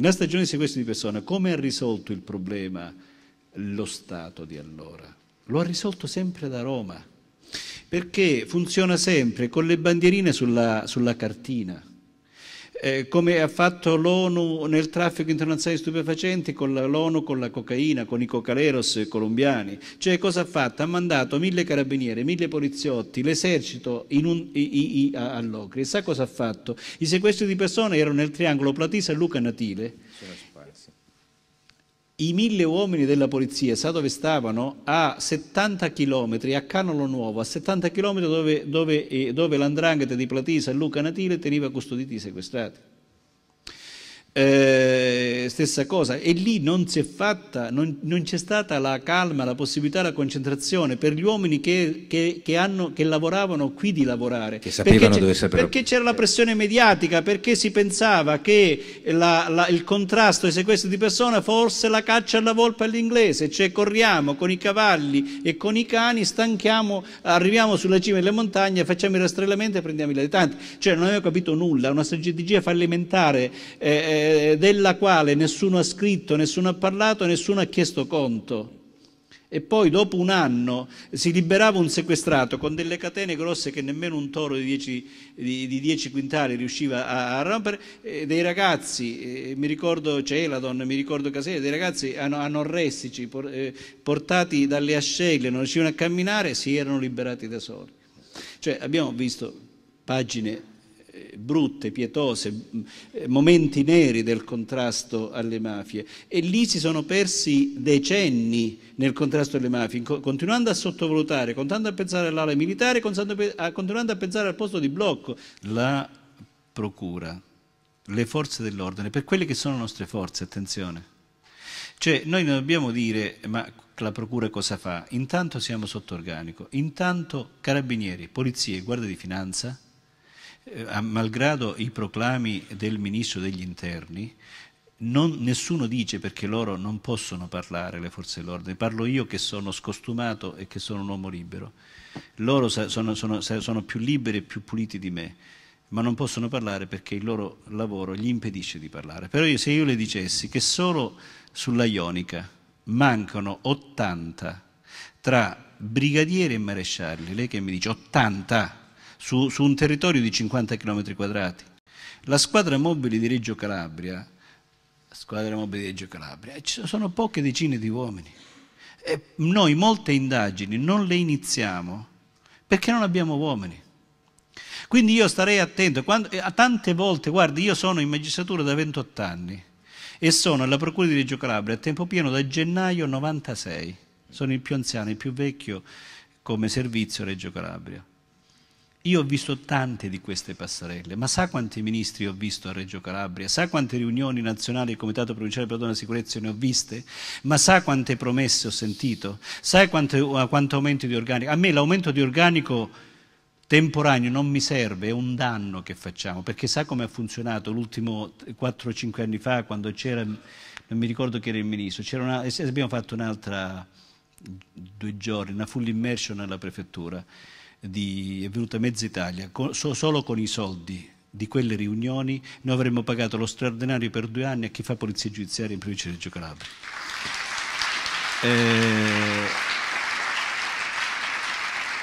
Nella stagione di sequestro di persona, come ha risolto il problema lo Stato di allora? Lo ha risolto sempre da Roma, perché funziona sempre con le bandierine sulla, sulla cartina eh, come ha fatto l'ONU nel traffico internazionale di stupefacenti con l'ONU con la cocaina, con i cocaleros colombiani. Cioè cosa ha fatto? Ha mandato mille carabinieri, mille poliziotti, l'esercito all'Ocri. Sa cosa ha fatto? I sequestri di persone erano nel triangolo Platisa e Luca Natile. Sì, i mille uomini della polizia, sa dove stavano? A 70 km, a Canolo Nuovo, a 70 km dove, dove, eh, dove l'andrangheta di Platisa e Luca Natile teneva custoditi i sequestrati. Eh, stessa cosa, e lì non si è fatta, non, non c'è stata la calma, la possibilità, la concentrazione per gli uomini che, che, che, hanno, che lavoravano qui di lavorare. Che sapevano perché dove saper... Perché c'era la pressione mediatica, perché si pensava che la, la, il contrasto ai sequestri di persona fosse la caccia alla volpe all'inglese, cioè corriamo con i cavalli e con i cani, stanchiamo, arriviamo sulla cima delle montagne, facciamo il rastrellamento e prendiamo i latitanti. Cioè non avevo capito nulla, una strategia fallimentare. Eh, eh eh, della quale nessuno ha scritto, nessuno ha parlato, nessuno ha chiesto conto. E poi dopo un anno si liberava un sequestrato con delle catene grosse che nemmeno un toro di 10, quintali riusciva a, a rompere, eh, dei ragazzi, eh, mi ricordo Celadon, mi ricordo Casella, dei ragazzi anorressici por, eh, portati dalle ascelle, non riuscivano a camminare, si erano liberati da soli. Cioè abbiamo visto pagine brutte, pietose, eh, momenti neri del contrasto alle mafie e lì si sono persi decenni nel contrasto alle mafie, continuando a sottovalutare, continuando a pensare all'ala militare, continuando a pensare al posto di blocco, la procura, le forze dell'ordine, per quelle che sono le nostre forze, attenzione. Cioè noi non dobbiamo dire ma la procura cosa fa? Intanto siamo sotto organico, intanto carabinieri, polizie, guardia di finanza eh, malgrado i proclami del ministro degli interni, non, nessuno dice perché loro non possono parlare, le forze dell'ordine, parlo io che sono scostumato e che sono un uomo libero, loro sono, sono, sono più liberi e più puliti di me, ma non possono parlare perché il loro lavoro gli impedisce di parlare. Però io, se io le dicessi che solo sulla Ionica mancano 80 tra brigadieri e marescialli, lei che mi dice 80, su, su un territorio di 50 km quadrati. La squadra mobile di Reggio Calabria, squadra mobile di Reggio Calabria, ci sono poche decine di uomini. E noi molte indagini non le iniziamo perché non abbiamo uomini. Quindi io starei attento, quando, eh, tante volte, guardi, io sono in magistratura da 28 anni e sono alla Procura di Reggio Calabria a tempo pieno da gennaio 96, sono il più anziano, il più vecchio come servizio a Reggio Calabria. Io ho visto tante di queste passerelle, ma sa quanti ministri ho visto a Reggio Calabria? Sa quante riunioni nazionali del Comitato Provinciale per la Donna e Sicurezza ne ho viste? Ma sa quante promesse ho sentito? Sa quanto, uh, quanto aumento di organico? A me l'aumento di organico temporaneo non mi serve, è un danno che facciamo, perché sa come ha funzionato l'ultimo 4-5 anni fa quando c'era, non mi ricordo chi era il ministro, una, eh, abbiamo fatto un'altra due giorni, una full immersion alla prefettura di, è venuta mezza Italia, con, so, solo con i soldi di quelle riunioni noi avremmo pagato lo straordinario per due anni a chi fa polizia giudiziaria in provincia di Reggio Calabria. Eh,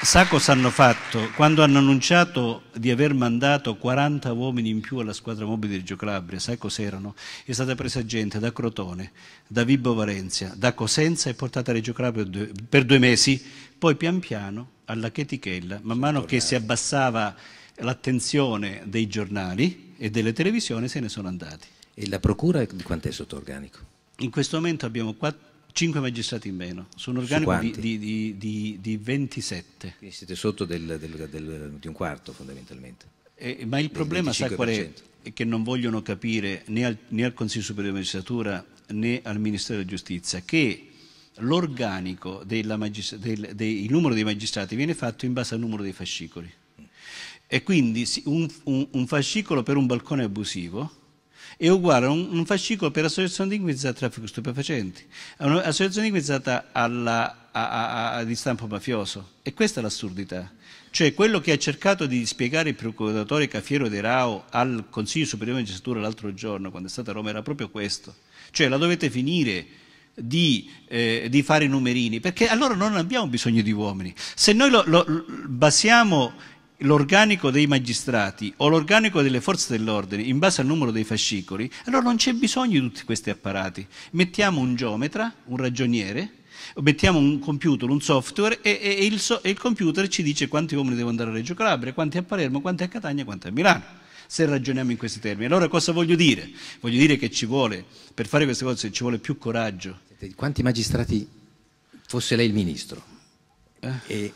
Sa cosa hanno fatto? Quando hanno annunciato di aver mandato 40 uomini in più alla squadra mobile di Calabria sai cos'erano? È stata presa gente da Crotone, da Vibo Valencia da Cosenza e portata a Reggio Calabria per due mesi, poi pian piano alla Chetichella, man mano che si abbassava l'attenzione dei giornali e delle televisioni se ne sono andati. E la procura di quant'è sotto organico? In questo momento abbiamo 4 5 magistrati in meno, su un organico su di, di, di, di, 27. Quindi siete sotto del, del, del, di un quarto fondamentalmente. Eh, ma il problema sa qual è? Che non vogliono capire né al, né al Consiglio Superiore di Magistratura né al Ministero della Giustizia che l'organico del, del, numero dei magistrati viene fatto in base al numero dei fascicoli. E quindi un, un, un fascicolo per un balcone abusivo è uguale a un, un fascicolo per associazione linguizzata a traffico stupefacenti, a un'associazione linguizzata alla, a, a, a, di stampo mafioso. E questa è l'assurdità. Cioè quello che ha cercato di spiegare il procuratore Cafiero De Rao al Consiglio Superiore di Magistratura l'altro giorno, quando è stata a Roma, era proprio questo. Cioè la dovete finire di, eh, di fare i numerini, perché allora non abbiamo bisogno di uomini. Se noi lo, lo, lo basiamo l'organico dei magistrati o l'organico delle forze dell'ordine in base al numero dei fascicoli, allora non c'è bisogno di tutti questi apparati. Mettiamo un geometra, un ragioniere, mettiamo un computer, un software e, e, il, so, e il, computer ci dice quanti uomini devono andare a Reggio Calabria, quanti a Palermo, quanti a Catania, quanti a Milano. Se ragioniamo in questi termini, allora cosa voglio dire? Voglio dire che ci vuole, per fare queste cose, ci vuole più coraggio. Quanti magistrati fosse lei il ministro eh? e,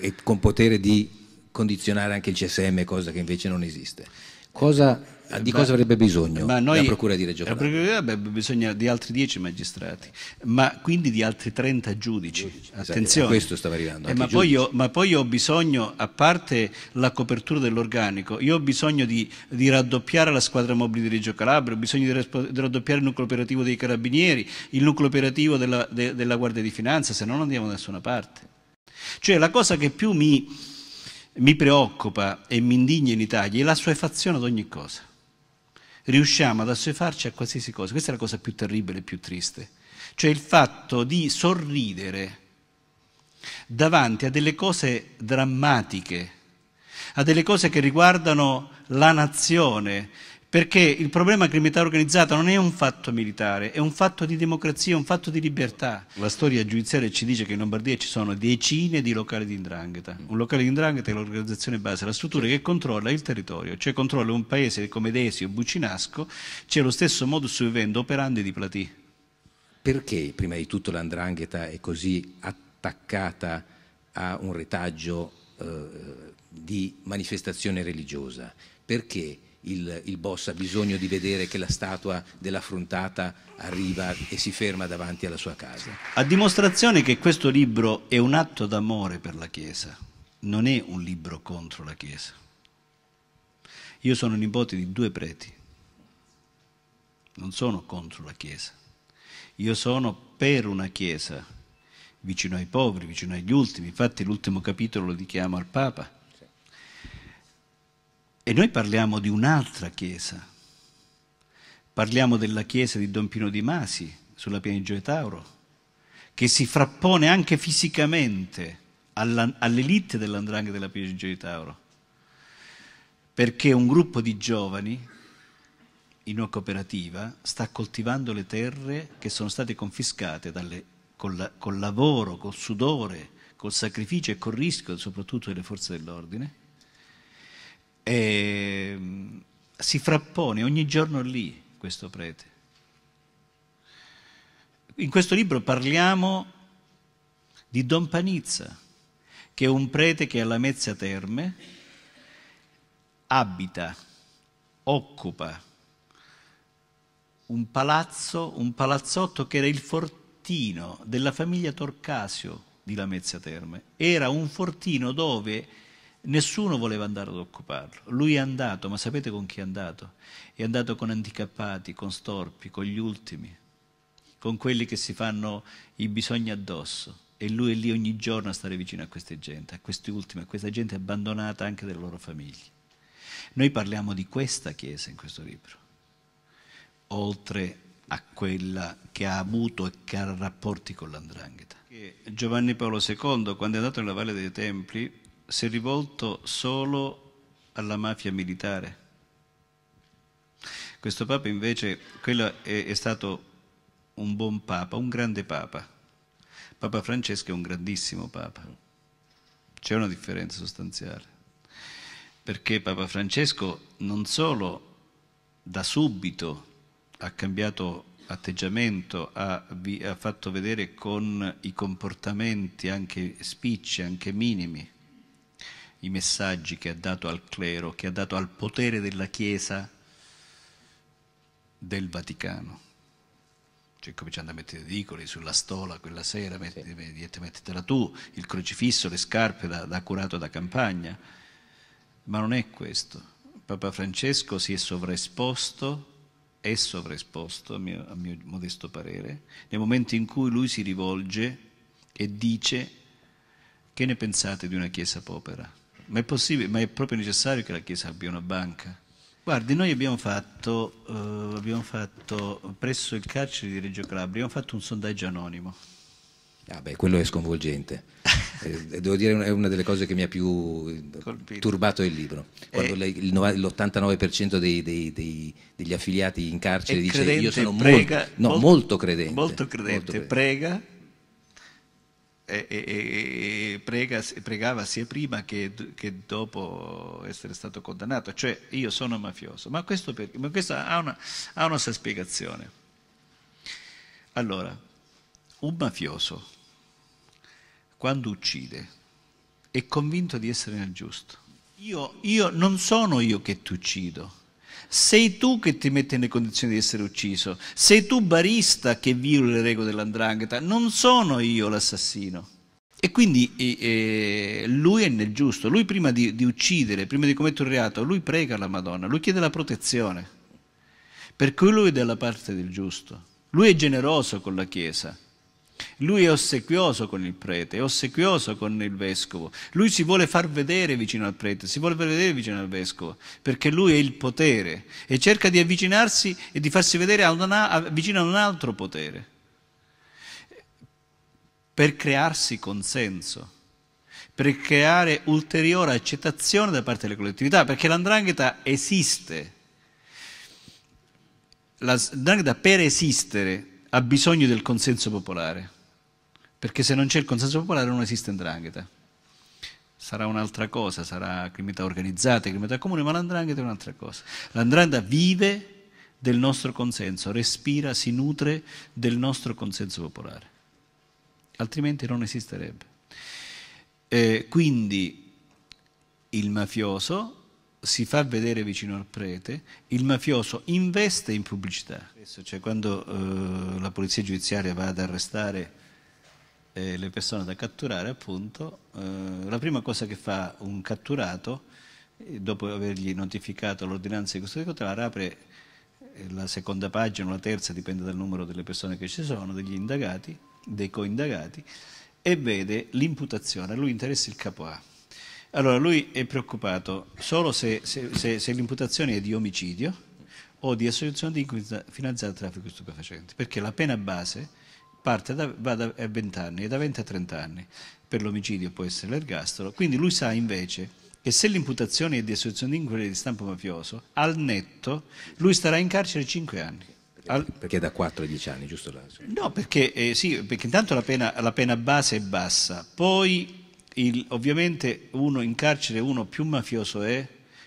e con potere di condizionare anche il CSM, cosa che invece non esiste. Cosa, eh, di cosa avrebbe bisogno noi, la Procura di Reggio Calabria? La Procura avrebbe bisogno di altri 10 magistrati, ma quindi di altri 30 giudici. giudici ah, Attenzione. Esatto, questo stava arrivando. Eh, ma, poi io, ma, poi ho bisogno, a parte la copertura dell'organico, io ho bisogno di, di, raddoppiare la squadra mobile di Reggio Calabria, ho bisogno di, di raddoppiare il nucleo operativo dei Carabinieri, il nucleo operativo della, de, della Guardia di Finanza, se no non andiamo da nessuna parte. Cioè la cosa che più mi mi preoccupa e mi indigna in Italia è la sua l'assuefazione ad ogni cosa. Riusciamo ad assuefarci a qualsiasi cosa. Questa è la cosa più terribile e più triste. Cioè il fatto di sorridere davanti a delle cose drammatiche, a delle cose che riguardano la nazione, perché il problema della criminalità organizzata non è un fatto militare, è un fatto di democrazia, è un fatto di libertà. La storia giudiziaria ci dice che in Lombardia ci sono decine di locali di indrangheta. Un locale di indrangheta è l'organizzazione base, la struttura che controlla il territorio, cioè controlla un paese come Desio, Bucinasco, c'è lo stesso modus vivendo operandi di Platì. Perché prima di tutto l'andrangheta è così attaccata a un retaggio eh, di manifestazione religiosa? Perché? il, il, boss ha bisogno di vedere che la statua dell'affrontata arriva e si ferma davanti alla sua casa. A dimostrazione che questo libro è un atto d'amore per la Chiesa, non è un libro contro la Chiesa. Io sono nipote di due preti, non sono contro la Chiesa, io sono per una Chiesa vicino ai poveri, vicino agli ultimi, infatti l'ultimo capitolo lo dichiamo al Papa e noi parliamo di un'altra chiesa. Parliamo della chiesa di Don Pino di Masi, sulla piana di Gioia Tauro, che si frappone anche fisicamente all'elite dell'andrangheta della piana di Gioia Tauro. Perché un gruppo di giovani in una cooperativa sta coltivando le terre che sono state confiscate dalle, col, col lavoro, col sudore, col sacrificio e col rischio soprattutto delle forze dell'ordine e ehm, si frappone ogni giorno lì questo prete. In questo libro parliamo di Don Panizza, che è un prete che alla Mezza Terme abita, occupa un palazzo, un palazzotto che era il fortino della famiglia Torcasio di Lamezia Terme. Era un fortino dove Nessuno voleva andare ad occuparlo. Lui è andato, ma sapete con chi è andato? È andato con handicappati, con storpi, con gli ultimi, con quelli che si fanno i bisogni addosso. E lui è lì ogni giorno a stare vicino a queste gente, a questi ultimi, a questa gente abbandonata anche dalle loro famiglie. Noi parliamo di questa Chiesa in questo libro, oltre a quella che ha avuto e che ha rapporti con l'andrangheta. Giovanni Paolo II, quando è andato nella Valle dei Templi, si è rivolto solo alla mafia militare. Questo Papa invece, quello è, è stato un buon Papa, un grande Papa. Papa Francesco è un grandissimo Papa. C'è una differenza sostanziale. Perché Papa Francesco non solo da subito ha cambiato atteggiamento, ha, ha fatto vedere con i comportamenti anche spicci, anche minimi, i messaggi che ha dato al clero, che ha dato al potere della Chiesa del Vaticano. Cioè cominciando a mettere i ridicoli sulla stola quella sera, mettete, mettetela tu, il crocifisso, le scarpe da, da curato da campagna. Ma non è questo. Papa Francesco si è sovraesposto, è sovraesposto a mio, a mio modesto parere, nel momento in cui lui si rivolge e dice che ne pensate di una chiesa povera? Ma è possibile, ma è proprio necessario che la Chiesa abbia una banca? Guardi, noi abbiamo fatto, eh, abbiamo fatto presso il carcere di Reggio Calabria, abbiamo fatto un sondaggio anonimo. Ah beh, quello è sconvolgente. eh, devo dire, è una delle cose che mi ha più eh, Colpito. turbato il libro. Quando eh, l'89% dei, dei, dei, degli affiliati in carcere dice io sono prega, molto, no, molto, molto, credente, molto, credente, molto credente, prega e, e, e prega, pregava sia prima che, che, dopo essere stato condannato, cioè io sono mafioso, ma questo, per, ma questo ha, una, ha una sua spiegazione. Allora, un mafioso quando uccide è convinto di essere nel giusto. Io, io non sono io che ti uccido, sei tu che ti metti nelle condizioni di essere ucciso, sei tu barista che viola le regole dell'andrangheta, non sono io l'assassino. E quindi eh, lui è nel giusto, lui prima di, di uccidere, prima di commettere un reato, lui prega la Madonna, lui chiede la protezione, per cui lui è dalla parte del giusto, lui è generoso con la Chiesa. Lui è ossequioso con il prete, è ossequioso con il vescovo. Lui si vuole far vedere vicino al prete, si vuole far vedere vicino al vescovo, perché lui è il potere e cerca di avvicinarsi e di farsi vedere a una, a, vicino a un altro potere, per crearsi consenso, per creare ulteriore accettazione da parte delle collettività, perché l'andrangheta esiste. L'andrangheta per esistere ha bisogno del consenso popolare, perché se non c'è il consenso popolare non esiste Ndrangheta. Sarà un'altra cosa, sarà criminalità organizzata, criminalità comune, ma l'andrangheta è un'altra cosa. L'andrangheta vive del nostro consenso, respira, si nutre del nostro consenso popolare, altrimenti non esisterebbe. Eh, quindi il mafioso si fa vedere vicino al prete, il mafioso investe in pubblicità. Cioè, quando eh, la polizia giudiziaria va ad arrestare eh, le persone da catturare, appunto, eh, la prima cosa che fa un catturato, eh, dopo avergli notificato l'ordinanza di custodia cautelare, apre eh, la seconda pagina o la terza, dipende dal numero delle persone che ci sono, degli indagati, dei coindagati, e vede l'imputazione. A lui interessa il capo A allora lui è preoccupato solo se, se, se, se l'imputazione è di omicidio o di associazione di finanziata al traffico stupefacente, perché la pena base parte da, va da, 20 anni e da 20 a 30 anni per l'omicidio può essere l'ergastolo, quindi lui sa invece che se l'imputazione è di associazione di inquiria di stampo mafioso, al netto lui starà in carcere 5 anni. Al... Perché da 4 a 10 anni, giusto? No, perché, eh, sì, perché intanto la pena, la pena base è bassa, poi il, ovviamente uno in carcere, uno più mafioso è,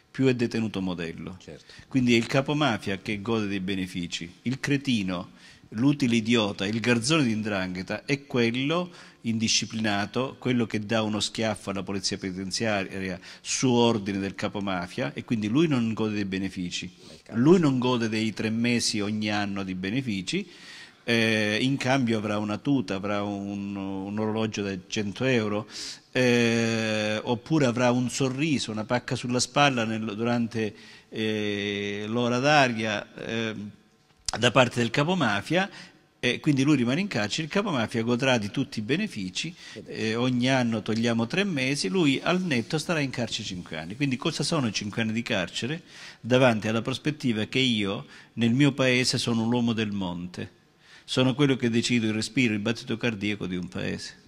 più è detenuto modello. Certo. Quindi è il capomafia che gode dei benefici, il cretino, l'utile idiota, il garzone di indrangheta è quello indisciplinato, quello che dà uno schiaffo alla polizia penitenziaria su ordine del capomafia e quindi lui non gode dei benefici, lui non gode dei tre mesi ogni anno di benefici, eh, in cambio avrà una tuta, avrà un, un orologio da 100 euro, eh, oppure avrà un sorriso, una pacca sulla spalla nel, durante eh, l'ora d'aria eh, da parte del capomafia e quindi lui rimane in carcere, il capomafia godrà di tutti i benefici, eh, ogni anno togliamo tre mesi, lui al netto starà in carcere cinque anni. Quindi cosa sono i cinque anni di carcere davanti alla prospettiva che io nel mio paese sono l'uomo del monte, sono quello che decido il respiro, il battito cardiaco di un paese.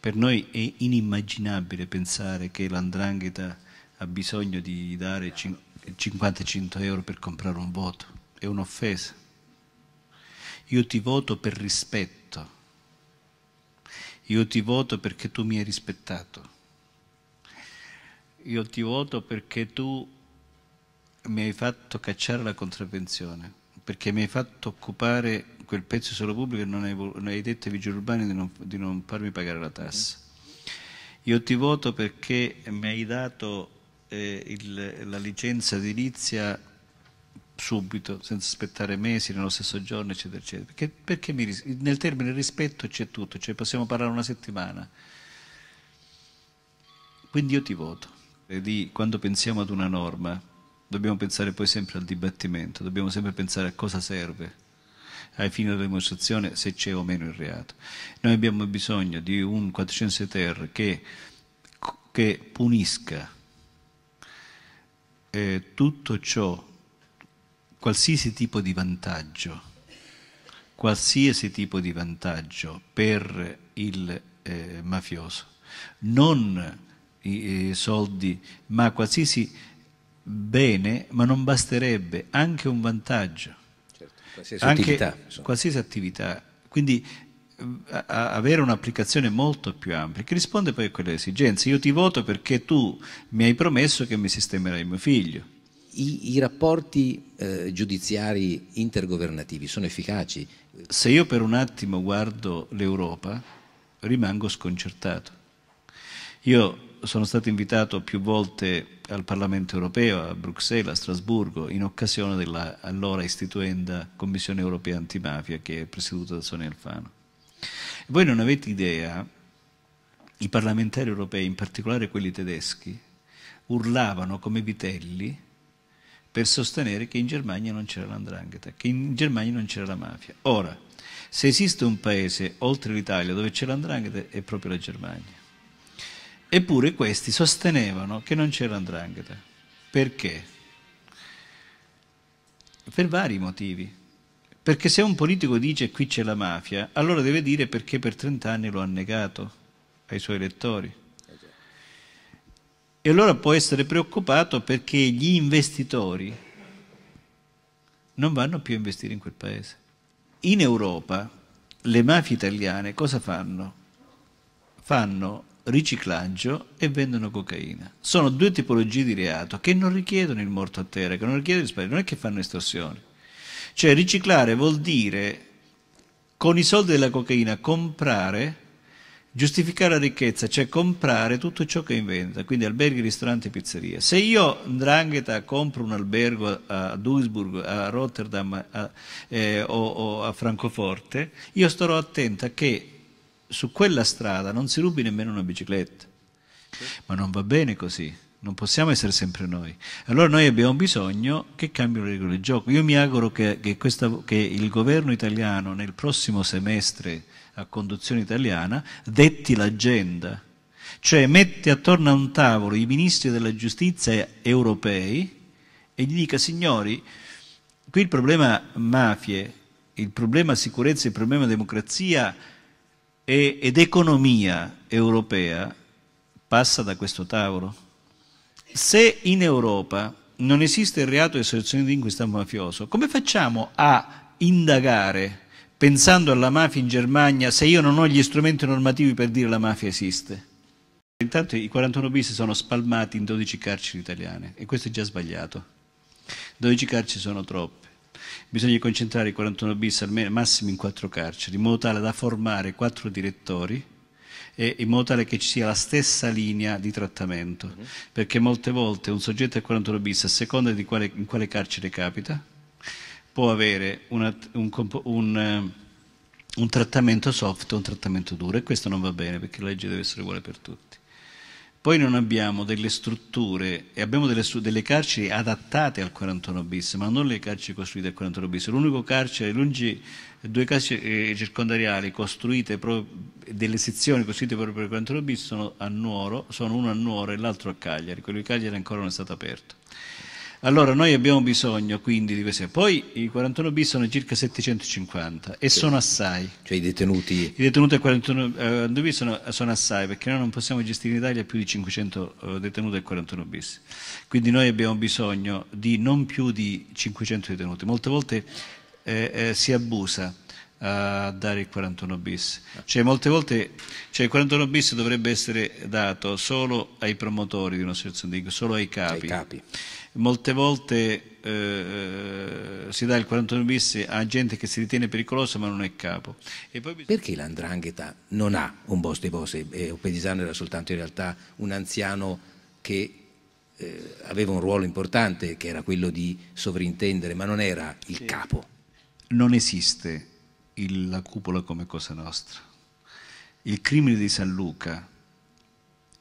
Per noi è inimmaginabile pensare che l'andrangheta ha bisogno di dare 55 euro per comprare un voto, è un'offesa. Io ti voto per rispetto, io ti voto perché tu mi hai rispettato, io ti voto perché tu mi hai fatto cacciare la contravvenzione, perché mi hai fatto occupare quel pezzo solo pubblico e non hai, non hai detto ai vigili urbani di non, di non farmi pagare la tassa. Io ti voto perché mi hai dato eh, il, la licenza edilizia subito, senza aspettare mesi, nello stesso giorno, eccetera, eccetera. Perché, perché mi, nel termine rispetto c'è tutto, cioè possiamo parlare una settimana. Quindi io ti voto. Di, quando pensiamo ad una norma, dobbiamo pensare poi sempre al dibattimento, dobbiamo sempre pensare a cosa serve ai fini della dimostrazione se c'è o meno il reato. Noi abbiamo bisogno di un 400 ter che, che punisca eh, tutto ciò, qualsiasi tipo di vantaggio, qualsiasi tipo di vantaggio per il eh, mafioso, non i, i soldi, ma qualsiasi bene, ma non basterebbe anche un vantaggio Qualsiasi anche attività. Insomma. Qualsiasi attività. Quindi eh, avere un'applicazione molto più ampia che risponde poi a quelle esigenze. Io ti voto perché tu mi hai promesso che mi sistemerai mio figlio. I, i rapporti eh, giudiziari intergovernativi sono efficaci? Se io per un attimo guardo l'Europa rimango sconcertato. Io sono stato invitato più volte al Parlamento europeo, a Bruxelles, a Strasburgo, in occasione della allora istituenda Commissione europea antimafia che è presieduta da Sonia Alfano. E voi non avete idea, i parlamentari europei, in particolare quelli tedeschi, urlavano come vitelli per sostenere che in Germania non c'era l'andrangheta, che in Germania non c'era la mafia. Ora, se esiste un paese oltre l'Italia dove c'è l'andrangheta è proprio la Germania. Eppure questi sostenevano che non c'era andrangheta. Perché? Per vari motivi. Perché se un politico dice qui c'è la mafia, allora deve dire perché per 30 anni lo ha negato ai suoi elettori. E allora può essere preoccupato perché gli investitori non vanno più a investire in quel paese. In Europa le mafie italiane cosa fanno? Fanno riciclaggio e vendono cocaina. Sono due tipologie di reato che non richiedono il morto a terra, che non richiedono il risparmio, non è che fanno estorsione. Cioè riciclare vuol dire con i soldi della cocaina comprare, giustificare la ricchezza, cioè comprare tutto ciò che inventa, quindi alberghi, ristoranti, pizzerie. Se io, Ndrangheta, compro un albergo a Duisburg, a Rotterdam a, eh, o, o a Francoforte, io starò a che su quella strada non si rubi nemmeno una bicicletta. Ma non va bene così, non possiamo essere sempre noi. Allora noi abbiamo bisogno che cambino le regole del gioco. Io mi auguro che, che, questa, che il governo italiano nel prossimo semestre a conduzione italiana detti l'agenda, cioè mette attorno a un tavolo i ministri della giustizia europei e gli dica signori, qui il problema mafie, il problema sicurezza, il problema democrazia e, ed economia europea passa da questo tavolo? Se in Europa non esiste il reato di associazione di inquista mafioso, come facciamo a indagare pensando alla mafia in Germania se io non ho gli strumenti normativi per dire la mafia esiste? Intanto i 41 bis sono spalmati in 12 carceri italiane e questo è già sbagliato. 12 carceri sono troppe bisogna concentrare il 41 bis al massimo in quattro carceri, in modo tale da formare quattro direttori e in modo tale che ci sia la stessa linea di trattamento, uh mhm. -huh. perché molte volte un soggetto del 41 bis, a seconda di quale, in quale carcere capita, può avere una, un, un, un trattamento soft o un trattamento duro e questo non va bene perché la legge deve essere uguale per tutti poi non abbiamo delle strutture e abbiamo delle, delle, carceri adattate al 41 bis, ma non le carceri costruite al 41 bis. L'unico carcere, lungi due carceri eh, circondariali costruite delle sezioni costruite proprio per il 41 bis sono a Nuoro, sono uno a Nuoro e l'altro a Cagliari, quello di Cagliari ancora non è stato aperto. Allora noi abbiamo bisogno quindi di queste. Poi i 41 bis sono circa 750 e cioè, sono assai. Cioè i detenuti? I detenuti a 41 eh, bis sono, sono, assai perché noi non possiamo gestire in Italia più di 500 uh, eh, detenuti al 41 bis. Quindi noi abbiamo bisogno di non più di 500 detenuti. Molte volte eh, eh, si abusa eh, a dare il 41 bis. Ah. Cioè, molte volte cioè, il 41 bis dovrebbe essere dato solo ai promotori di un'associazione, dico, solo ai capi. Ai capi molte volte eh, eh, si dà il 41 bis a gente che si ritiene pericolosa ma non è capo. Poi... Perché l'andrangheta non ha un boss di boss? E Pedisano era soltanto in realtà un anziano che eh, aveva un ruolo importante che era quello di sovrintendere ma non era il capo. Non esiste il, la cupola come cosa nostra. Il crimine di San Luca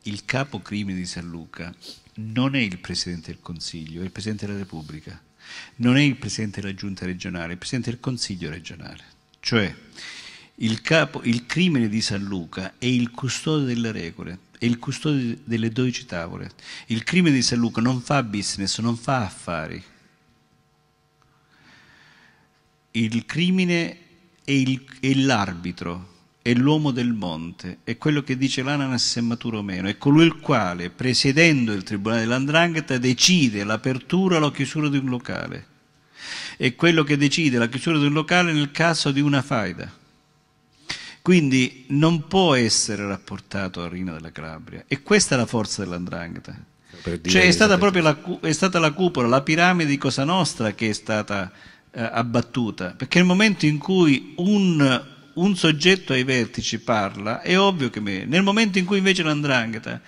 il capo crimine di San Luca non è il Presidente del Consiglio, è il Presidente della Repubblica, non è il Presidente della Giunta regionale, è il Presidente del Consiglio regionale. Cioè il, capo, il crimine di San Luca è il custode delle regole, è il custode delle 12 tavole. Il crimine di San Luca non fa business, non fa affari. Il crimine è l'arbitro è l'uomo del monte, è quello che dice l'ananas è maturo o meno, è colui il quale, presiedendo il tribunale dell'andrangheta, decide l'apertura o la chiusura di un locale, è quello che decide la chiusura di un locale nel caso di una faida. Quindi non può essere rapportato a Rina della Calabria e questa è la forza dell'andrangheta. Cioè è stata proprio la, è stata la cupola, la piramide di Cosa Nostra che è stata eh, abbattuta, perché nel momento in cui un un soggetto ai vertici parla, è ovvio che me, nel momento in cui invece l'andrangheta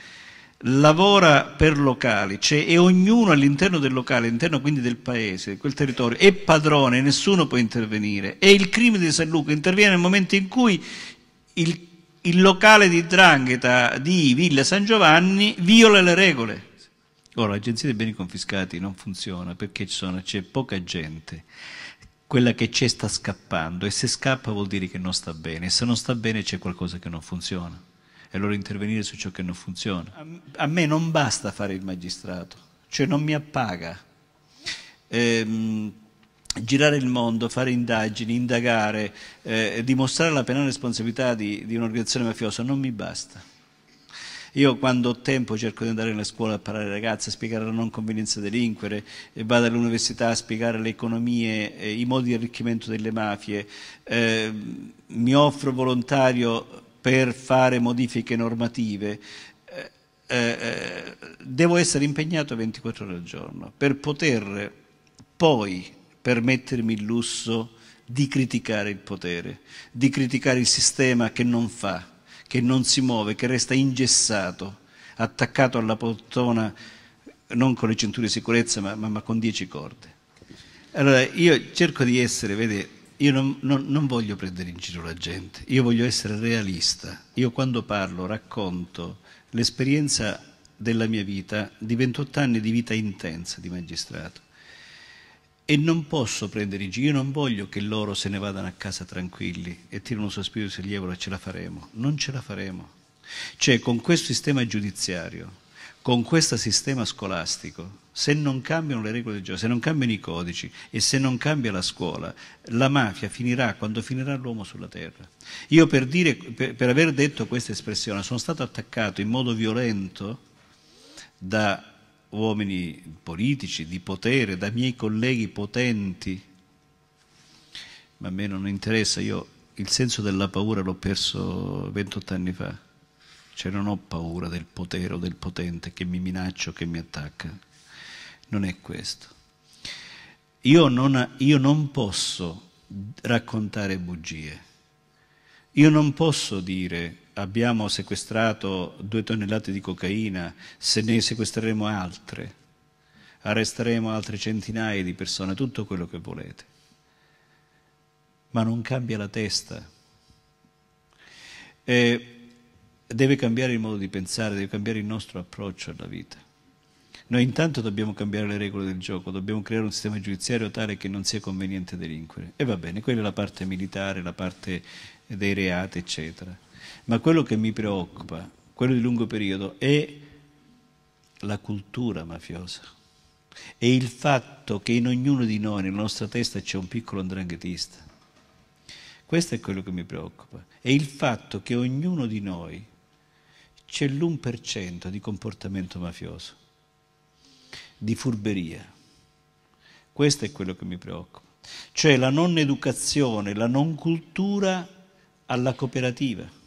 lavora per locali cioè, e ognuno all'interno del locale, all'interno quindi del paese, di quel territorio, è padrone, nessuno può intervenire. E il crimine di San Luca interviene nel momento in cui il, il locale di Drangheta di Villa San Giovanni viola le regole. Ora, l'agenzia dei beni confiscati non funziona perché c'è poca gente quella che c'è sta scappando e se scappa vuol dire che non sta bene e se non sta bene c'è qualcosa che non funziona e allora intervenire su ciò che non funziona. A me non basta fare il magistrato, cioè non mi appaga. Ehm, girare il mondo, fare indagini, indagare, eh, dimostrare la penale responsabilità di, di un'organizzazione mafiosa non mi basta. Io quando ho tempo cerco di andare nelle scuola a parlare ai ragazzi, a spiegare la non convenienza a delinquere, vado all'università a spiegare le economie, eh, i modi di arricchimento delle mafie, eh, mi offro volontario per fare modifiche normative. Eh, eh devo essere impegnato 24 ore al giorno per poter poi permettermi il lusso di criticare il potere, di criticare il sistema che non fa, che non si muove, che resta ingessato, attaccato alla poltrona non con le cinture di sicurezza ma, ma, ma con dieci corde. Allora io cerco di essere, vede, io non, non, non, voglio prendere in giro la gente, io voglio essere realista. Io quando parlo racconto l'esperienza della mia vita di 28 anni di vita intensa di magistrato. E non posso prendere in giro, io non voglio che loro se ne vadano a casa tranquilli e tirano un sospiro di sollievo e ce la faremo. Non ce la faremo. Cioè, con questo sistema giudiziario, con questo sistema scolastico, se non cambiano le regole del gioco, se non cambiano i codici e se non cambia la scuola, la mafia finirà quando finirà l'uomo sulla terra. Io per, dire, per, per aver detto questa espressione sono stato attaccato in modo violento da uomini politici, di potere, da miei colleghi potenti, ma a me non interessa, io il senso della paura l'ho perso 28 anni fa, cioè non ho paura del potere o del potente che mi minaccia o che mi attacca, non è questo. Io non, io non posso raccontare bugie, io non posso dire abbiamo sequestrato due tonnellate di cocaina, se ne sequestreremo altre, arresteremo altre centinaia di persone, tutto quello che volete. Ma non cambia la testa. E deve cambiare il modo di pensare, deve cambiare il nostro approccio alla vita. Noi intanto dobbiamo cambiare le regole del gioco, dobbiamo creare un sistema giudiziario tale che non sia conveniente delinquere. E va bene, quella è la parte militare, la parte dei reati, eccetera ma quello che mi preoccupa, quello di lungo periodo, è la cultura mafiosa. È il fatto che in ognuno di noi, nella nostra testa, c'è un piccolo andranghetista. Questo è quello che mi preoccupa. È il fatto che ognuno di noi c'è l'1% di comportamento mafioso, di furberia. Questo è quello che mi preoccupa. Cioè la non educazione, la non cultura alla cooperativa.